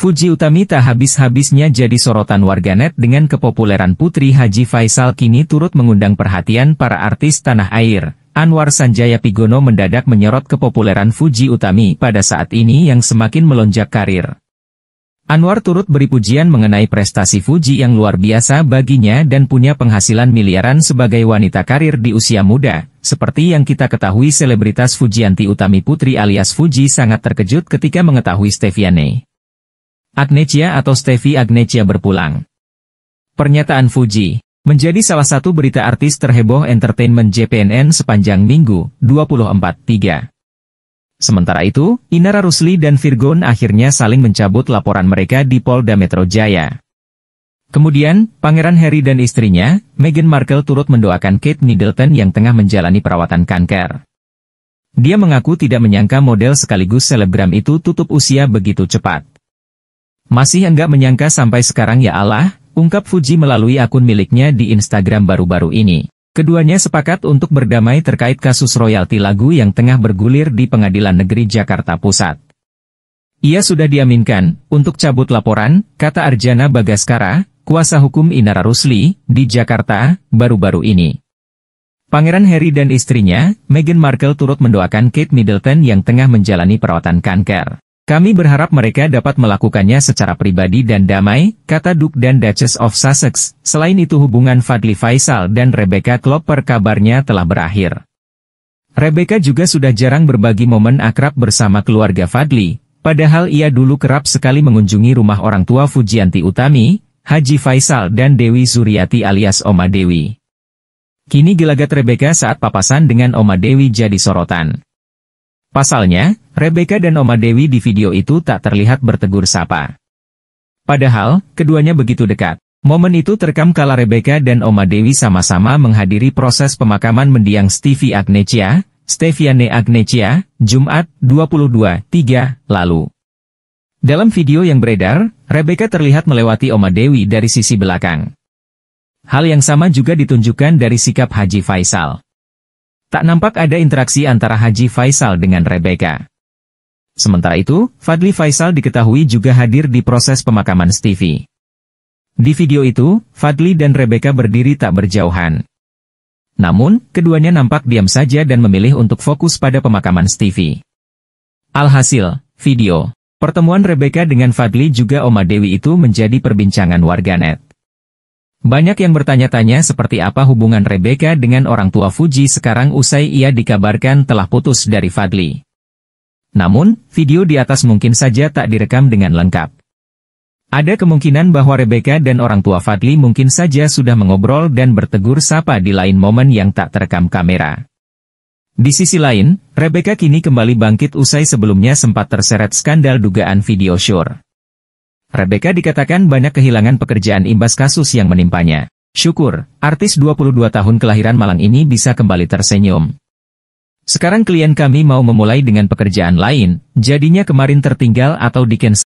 Fuji Utami tak habis-habisnya jadi sorotan warganet dengan kepopuleran Putri Haji Faisal kini turut mengundang perhatian para artis tanah air. Anwar Sanjaya Pigono mendadak menyorot kepopuleran Fuji Utami pada saat ini yang semakin melonjak karir. Anwar turut beri pujian mengenai prestasi Fuji yang luar biasa baginya dan punya penghasilan miliaran sebagai wanita karir di usia muda. Seperti yang kita ketahui selebritas Fujianti Utami Putri alias Fuji sangat terkejut ketika mengetahui Steviane Agnesia atau Steffi Agnesia berpulang. Pernyataan Fuji menjadi salah satu berita artis terheboh entertainment JPNN sepanjang minggu 24.3. Sementara itu, Inara Rusli dan Virgon akhirnya saling mencabut laporan mereka di Polda Metro Jaya. Kemudian, Pangeran Harry dan istrinya, Meghan Markle turut mendoakan Kate Middleton yang tengah menjalani perawatan kanker. Dia mengaku tidak menyangka model sekaligus selebgram itu tutup usia begitu cepat. Masih enggak menyangka sampai sekarang ya Allah, ungkap Fuji melalui akun miliknya di Instagram baru-baru ini. Keduanya sepakat untuk berdamai terkait kasus royalti lagu yang tengah bergulir di Pengadilan Negeri Jakarta Pusat. Ia sudah diaminkan untuk cabut laporan, kata Arjana Bagaskara, kuasa hukum Inara Rusli, di Jakarta, baru-baru ini. Pangeran Harry dan istrinya, Meghan Markle turut mendoakan Kate Middleton yang tengah menjalani perawatan kanker. Kami berharap mereka dapat melakukannya secara pribadi dan damai, kata Duke dan Duchess of Sussex. Selain itu hubungan Fadli Faisal dan Rebecca Klopper kabarnya telah berakhir. Rebecca juga sudah jarang berbagi momen akrab bersama keluarga Fadli, padahal ia dulu kerap sekali mengunjungi rumah orang tua Fujianti Utami, Haji Faisal dan Dewi Zuriati alias Oma Dewi. Kini gelagat Rebecca saat papasan dengan Oma Dewi jadi sorotan. Pasalnya, Rebecca dan Oma Dewi di video itu tak terlihat bertegur sapa. Padahal, keduanya begitu dekat. Momen itu terekam kala Rebecca dan Oma Dewi sama-sama menghadiri proses pemakaman mendiang Stevie Agnecia, Steviane Agnecia, Jumat, 22.3, lalu. Dalam video yang beredar, Rebecca terlihat melewati Oma Dewi dari sisi belakang. Hal yang sama juga ditunjukkan dari sikap Haji Faisal. Tak nampak ada interaksi antara Haji Faisal dengan Rebecca. Sementara itu, Fadli Faisal diketahui juga hadir di proses pemakaman Stevie. Di video itu, Fadli dan Rebecca berdiri tak berjauhan. Namun, keduanya nampak diam saja dan memilih untuk fokus pada pemakaman Stevie. Alhasil, video pertemuan Rebecca dengan Fadli juga Oma Dewi itu menjadi perbincangan warganet. Banyak yang bertanya-tanya seperti apa hubungan Rebecca dengan orang tua Fuji sekarang usai ia dikabarkan telah putus dari Fadli. Namun, video di atas mungkin saja tak direkam dengan lengkap. Ada kemungkinan bahwa Rebecca dan orang tua Fadli mungkin saja sudah mengobrol dan bertegur sapa di lain momen yang tak terekam kamera. Di sisi lain, Rebecca kini kembali bangkit usai sebelumnya sempat terseret skandal dugaan video syur. Rebecca dikatakan banyak kehilangan pekerjaan imbas kasus yang menimpanya. Syukur, artis 22 tahun kelahiran Malang ini bisa kembali tersenyum. Sekarang klien kami mau memulai dengan pekerjaan lain, jadinya kemarin tertinggal atau di